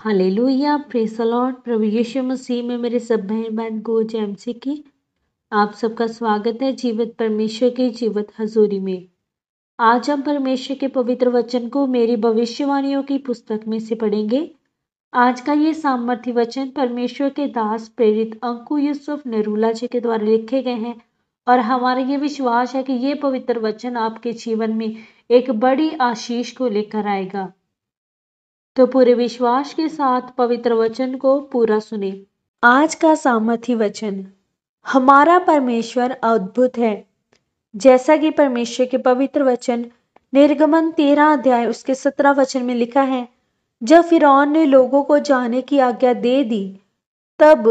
Hallelujah लोहिया lord प्रभु यीशु मसीह में मेरे सब बहन बहन को जैमसी की आप सबका स्वागत है जीवित परमेश्वर के जीवित हजूरी में आज हम परमेश्वर के पवित्र वचन को मेरी भविष्यवाणियों की पुस्तक में से पढ़ेंगे आज का ये सामर्थ्य वचन परमेश्वर के दास प्रेरित अंकु यूसुफ नरूला जी के द्वारा लिखे गए हैं और हमारा ये विश्वास है कि ये पवित्र वचन आपके जीवन में एक बड़ी आशीष को लेकर आएगा तो पूरे विश्वास के साथ पवित्र वचन को पूरा सुने आज का सामर्थ्य वचन हमारा परमेश्वर अद्भुत है जैसा कि परमेश्वर के पवित्र वचन निर्गमन तेरा अध्याय उसके सत्रह वचन में लिखा है जब फिर ने लोगों को जाने की आज्ञा दे दी तब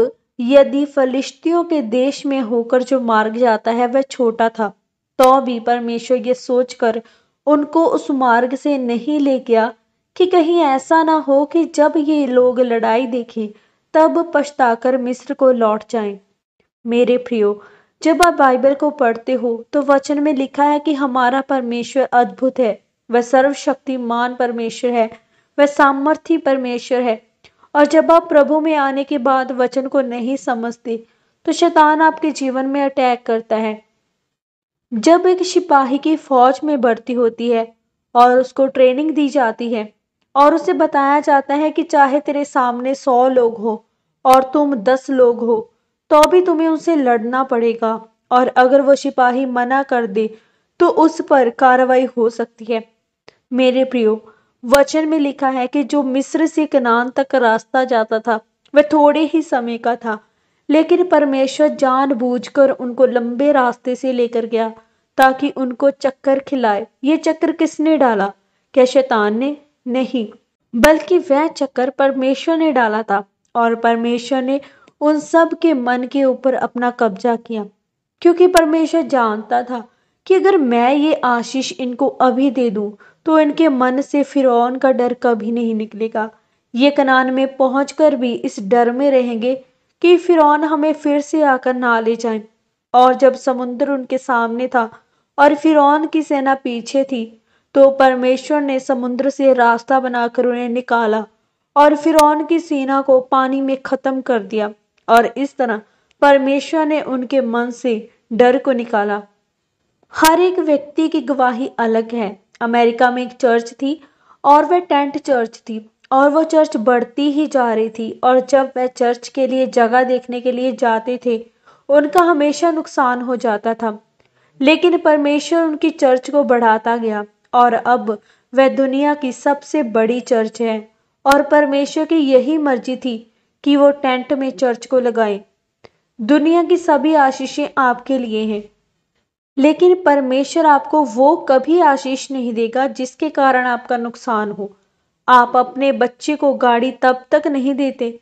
यदि फलिश्तियों के देश में होकर जो मार्ग जाता है वह छोटा था तो भी परमेश्वर ये सोचकर उनको उस मार्ग से नहीं ले गया कि कहीं ऐसा ना हो कि जब ये लोग लड़ाई देखें तब पछताकर मिस्र को लौट जाएं। मेरे प्रियो जब आप बाइबल को पढ़ते हो तो वचन में लिखा है कि हमारा परमेश्वर अद्भुत है वह सर्वशक्तिमान परमेश्वर है वह सामर्थ्य परमेश्वर है और जब आप प्रभु में आने के बाद वचन को नहीं समझते तो शैतान आपके जीवन में अटैक करता है जब एक सिपाही की फौज में भर्ती होती है और उसको ट्रेनिंग दी जाती है और उसे बताया जाता है कि चाहे तेरे सामने सौ लोग हो और तुम दस लोग हो तो भी तुम्हें उसे लड़ना पड़ेगा और अगर वो सिपाही मना कर दे तो उस पर कार्रवाई हो सकती है मेरे प्रियो वचन में लिखा है कि जो मिस्र से कनान तक रास्ता जाता था वह थोड़े ही समय का था लेकिन परमेश्वर जानबूझकर उनको लंबे रास्ते से लेकर गया ताकि उनको चक्कर खिलाए ये चक्कर किसने डाला क्या शैतान ने नहीं बल्कि वह चक्कर परमेश्वर ने डाला था और परमेश्वर ने उन सब के मन के ऊपर अपना कब्जा किया क्योंकि परमेश्वर जानता था कि अगर मैं ये आशीष इनको अभी दे दूं तो इनके मन से फिरौन का डर कभी नहीं निकलेगा ये कनान में पहुँच भी इस डर में रहेंगे कि फिरौन हमें फिर से आकर ना ले जाए और जब समुद्र उनके सामने था और फिरौन की सेना पीछे थी तो परमेश्वर ने समुद्र से रास्ता बनाकर उन्हें निकाला और फिर की सेना को पानी में खत्म कर दिया और इस तरह परमेश्वर ने उनके मन से डर को निकाला हर एक व्यक्ति की गवाही अलग है अमेरिका में एक चर्च थी और वह टेंट चर्च थी और वह चर्च बढ़ती ही जा रही थी और जब वह चर्च के लिए जगह देखने के लिए जाते थे उनका हमेशा नुकसान हो जाता था लेकिन परमेश्वर उनकी चर्च को बढ़ाता गया और अब वह दुनिया की सबसे बड़ी चर्च है और परमेश्वर की यही मर्जी थी कि वो टेंट में चर्च को लगाए दुनिया की सभी आशीषें आपके लिए हैं लेकिन परमेश्वर आपको वो कभी आशीष नहीं देगा जिसके कारण आपका नुकसान हो आप अपने बच्चे को गाड़ी तब तक नहीं देते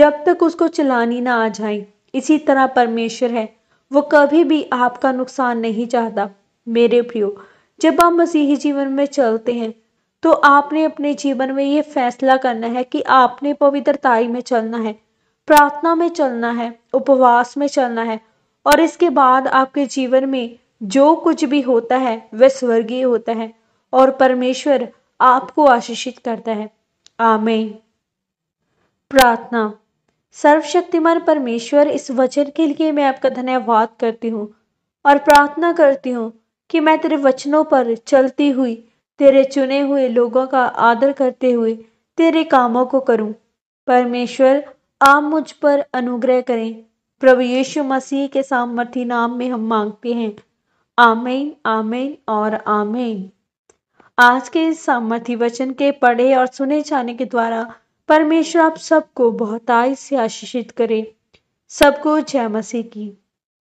जब तक उसको चलानी ना आ जाए इसी तरह परमेश्वर है वो कभी भी आपका नुकसान नहीं चाहता मेरे प्रियो जब आप मसीही जीवन में चलते हैं तो आपने अपने जीवन में ये फैसला करना है कि आपने पवित्रताई में चलना है प्रार्थना में चलना है उपवास में चलना है और इसके बाद आपके जीवन में जो कुछ भी होता है वह स्वर्गीय होता है और परमेश्वर आपको आशीषित करता है आमीन प्रार्थना सर्वशक्तिमान परमेश्वर इस वचन के लिए मैं आपका धन्यवाद करती हूँ और प्रार्थना करती हूँ कि मैं तेरे वचनों पर चलती हुई तेरे चुने हुए लोगों का आदर करते हुए तेरे कामों को करूं। परमेश्वर आप मुझ पर अनुग्रह करें प्रभु यीशु मसीह के सामर्थी नाम में हम मांगते हैं आमेन आमेन और आमेन आज के इस सामर्थी वचन के पढ़े और सुने जाने के द्वारा परमेश्वर आप सबको आय से आशीषित करें सबको जय मसीह की